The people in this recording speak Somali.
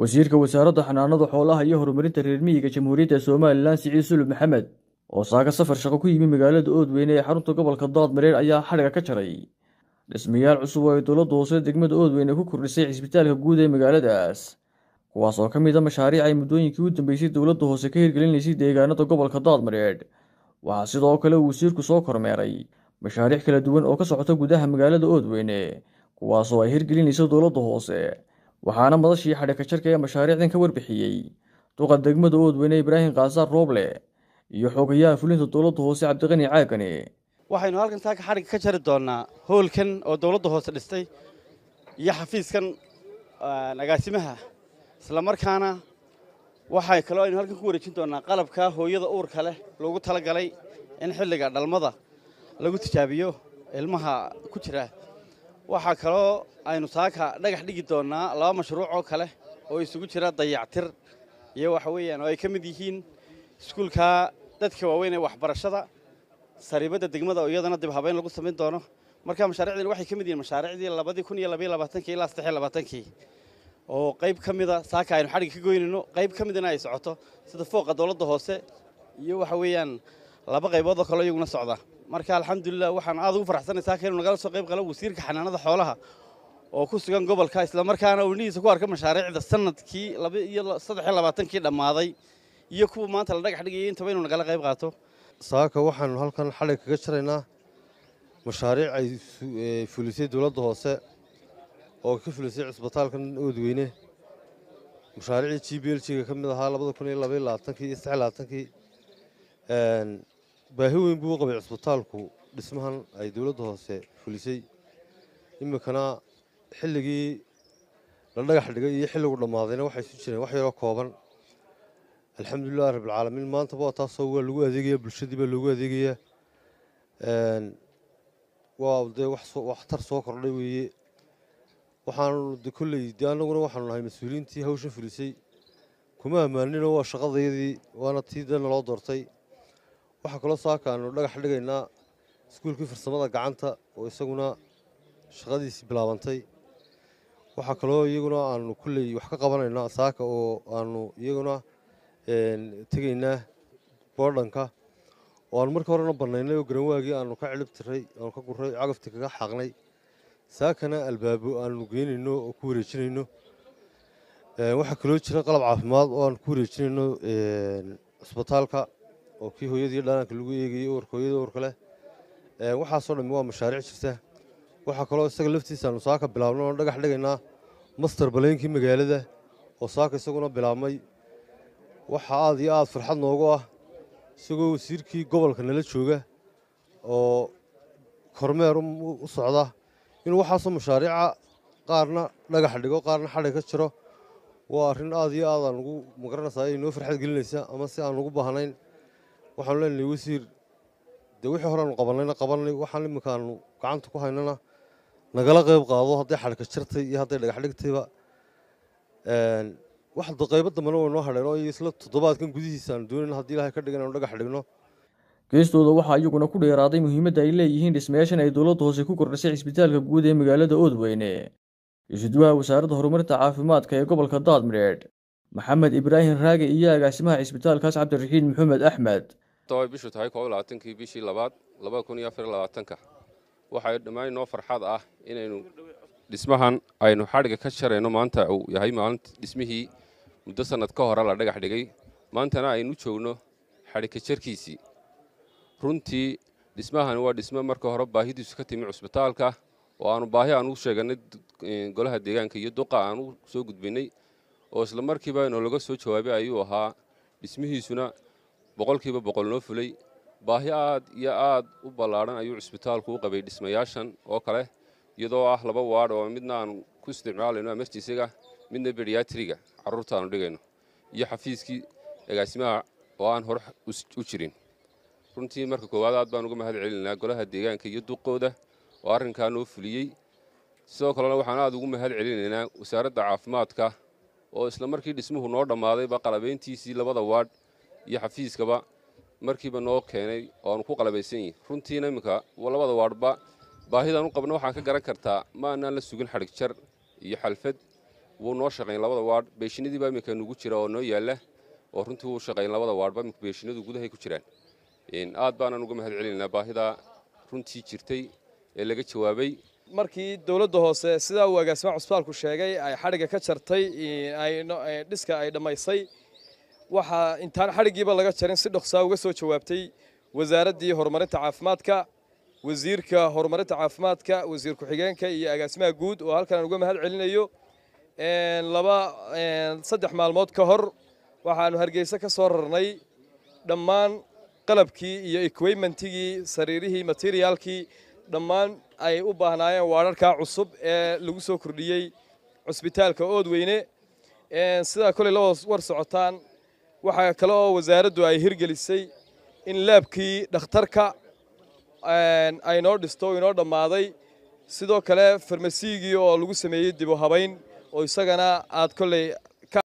wasiirka wasaaradda xanaanada xoolaha iyo horumarinta reer miyiga jamhuuriyadda somalilan siciid sulub maxamed oo saaga safar shaqo ku yimi magaalada oodweyne ee xarunta gobolka dood ayaa xadhiga ka jaray dhismayaal cusub oo ay dowladda hoose degmada oodweyne ku kordhisay cisbitaalka guud ee magaaladaas kuwaas oo ka mid a ah mashaariic ay muddooyinkii u dambeysay dowladda hoose ka hirgelinaysay deegaanada gobolka dood waxaa sidoo kale uu wasiirku soo kormeeray mashaariic kala duwan oo ka socota gudaha magaalada oodweyne kuwaas oo ay hirgelinaysa dowladda hoose waxaana madashii xadhikajarka ee mashaariicdan ka warbixiyey duqa degmada oodweyne ibraahim kaasaar rooble iyo xoogayaha fulinta dowladda hoose cabdiqani caagane waxaynu halkan taaka xadhigga ka jari doonnaa hoolkan oo dowladda hoose dhistay iyo xafiiskan agaasimaha isla markaana waxay kaloo aynu halkan ku wareejin doonnaa qalabka hooyada uurka leh loogu talagalay in xilliga dhalmada lagu tijaabiyo ilmaha ku jira waxaa kaloo aynu saaka dhagax dhigi doonaa laba mashruuc oo kale oo isugu jira dayactir iyo waxa weeyaan oo ay ka mid yihiin iskuulka dadka waaweyn ee waxbarashada sariibadda degmada oo iyadana dib habayn lagu samayn doono marka mashaariicdan waxay ka mid yihiin mashaariicdii labadii kun iyo labaiyo labaatanki ilaa saddex iyo labaatankii oo qayb ka mida saaka aynu xadhigga ka goynayno qayb ka midana ay socoto sida fooqa dowladda hoose iyo waxa weeyaan laba qayboodoo kaleo iyaguna socdaa marka alxamdulilah waxaan aad ugu faraxsanaysaa kainuu nagala soo qayb qalan wasiirka xanaanada xoolaha oo ku sugan gobolka islamarkaana winihiisa ku arka mashaariicda sanadkii saddexiyo labaatankii dhammaaday iyo kuwa maanta la dhagax dhigayay intaba inuu nagala qayb qaato saaka waxaanu halkan xalay kaga jiraynaa mashaariic ay e, fulisay dowladda hoose oo ka fulisay cusbitaalkan oodweyne mashaariicii g b l g ka mid ahaa labada kun iyo labaiyo labaatankii iyo saddex labaatanki baahi weyn buu qabay cusbitaalku dhismahan ay dowladda hoose fulisay iminkana xilligii la dhagax dhigay iyo xilligu dhammaadayna waxay isu jireen wax yaroo kooban alxamdulilahi rabbilcaalamiin maantaba waa taasoo waa lagu adeegaya bulshadii loogu adeegaya waa dee waxtar soo kordhay weeye waxaanu de kolley dee annaguna waxaanu nahay mas-uuliyiintii hawsha fulisay kuma ammaaninoo waa shaqadayadii waana tii dana loo doortay waxaa kaloo saaka aanu dhagax dhigaynaa iskuulkii farsamada gacanta oo isaguna shaqadiisii bilaabantay waxaa kaloo iyaguna aanu kulley wax ka qabanaynaa saaka oo aanu iyaguna tegaynaa boodhanka oo aanu marka horena bannaynay oo garanwaagii aanu ka cilib tiray aanu ka guray cagaftii kaga xaaqnay saakana albaabo aanu geynayno oo ku wareejinayno waxaa kaloo jira qalab caafimaad oo aanu ku wareejinayno cusbitaalka oo kii hooyadii dhanaanka lagu eegayey warkooyada warka leh waxaasoo dhammi waa mashaariic jirta waxaa kaloo isaga laftiisaanu saaka bilaabno oon dhagax dhigaynaa master baleynkii magaalada oo saaka isaguna bilaabmay waxaa aad iyo aada farxad noogu ah isagoo wasiirkii gobolka nala jooga oo kormeer u socda in waxaasoo mashaariica qaarna dhagax dhigo qaarna xadhay ka jiro waa arrin aad iyo aad ugu magaranaysaa inay farxad gelinaysa ama aan ugu baahnayn waxaanu leenahay wasiir dee wixii horeanu qabanayna qabanay waxaan iminkaanu gacanta ku haynana nagala qayb qaado hadday xadhka jirtay iyo hadday dhagax dhigtayba waxda qaybo dambena way noo hadheen oo iyo isla toddobaadkan gudihiisa aanu doonayn haddii ilaahay ka dhiga inaanu dhagax dhigno geestooda waxaa iyaguna ku dheeraaday muhiimadda ay leeyihiin dhismayaashan ay dowladda hoose ku kordhisay cisbitaalka guud ee magaalada oodweyne isuduwaha wasaaradda horumarinta caafimaadka ee gobolka daadmireed maxamed ibraahim raage iyo agaasimaha cisbitaalkaas cabdiraxiin maxamed axmed sababtoo bishu tahay kooblaaatankii bishii labaad labada kun iyo afar labaatanka waxay dhammaan noo farxad ah inaynu dhismahan aynu xadhigga ka jarayno maanta uu yahay maalint dhismihii muddo sannad ka hore la dhagax dhigay maantana aynu joogno xadhikajarkiisii runtii dhismahan waa dhismo marka hore baahidiisu ka timi cusbitaalka oo aanu baahi aan u sheeganay e, golaha deegaanka iyo duqa aan u soo gudbinay oo isla markiiba nolaga soo jawaabay ayuu ahaa dhismihiisuna boqolkiiba boqol noo fulay baahi aad iyo aad u ballaadhan ayuu cisbitaalku u qabay dhismayaashan oo kale iyadoo ah laba waadh oo midna aan ku isticmaalayno amerjisiga midna beriyatriga carruurta dhigayno iyo xafiiskii agaasimaha oo aan hore u jirin runtii marka koowaad aad baan uga mahad celinaynaa golaha deegaanka iyo duqooda oo arrinkaa noo fuliyey sidoo kalena waxaan aad ugu mahad celinaynaa wasaaradda caafimaadka oo isla markii dhismuhu noo dhammaaday qalabayntiisii labada waadh iyo xafiiskaba markiiba noo keenay oo aanu ku qalabaysanyihin runtiina iminka labada waadhba baahidaan u qabna waxaan ka garan kartaa ma aanaan la sugin xadhig jar iyo xalfad wuu noo shaqayn labada waadh beeshinadiiba iminka nugu jira oo noo yaalla oo runtii wuu shaqayn labada waadhba imika beeshinadu gudahay ku jiraan aad baanaan uga mahad celinaynaa baahidaa runtii jirtay ee laga jawaabay markii dowladda hoose sidaa uu agaasimaa cusbitaalku sheegay ay xadhigga ka jartay dhiska ay dhammaysay waxaa intaan xadhiggiiba laga jarin si dhoksaa uga soo jawaabtay wasaaraddii horumarinta caafimaadka wasiirka horumarinta caafimaadka wasiir ku-xigeenka iyo agaasimaha guud oo halkan aan uga mahad celinayo laba saddex maalmood ka hor waxaanu hargeyse ka soo rarnay dhammaan qalabkii iyo equaymentigii sariirihii materiaalkii dhammaan ay u baahnaayeen waararkaa cusub ee lagu soo kordhiyey cusbitaalka oodweyne weyne sidaa koley la war socotaan waxaa kale oo wasaaraddu ay hirgelisay in laabkii dhakhtarka ay noo dhisto inoo dhammaaday sidoo kale farmasiigii oo lagu sameeyey dib u oo isagana aad kolley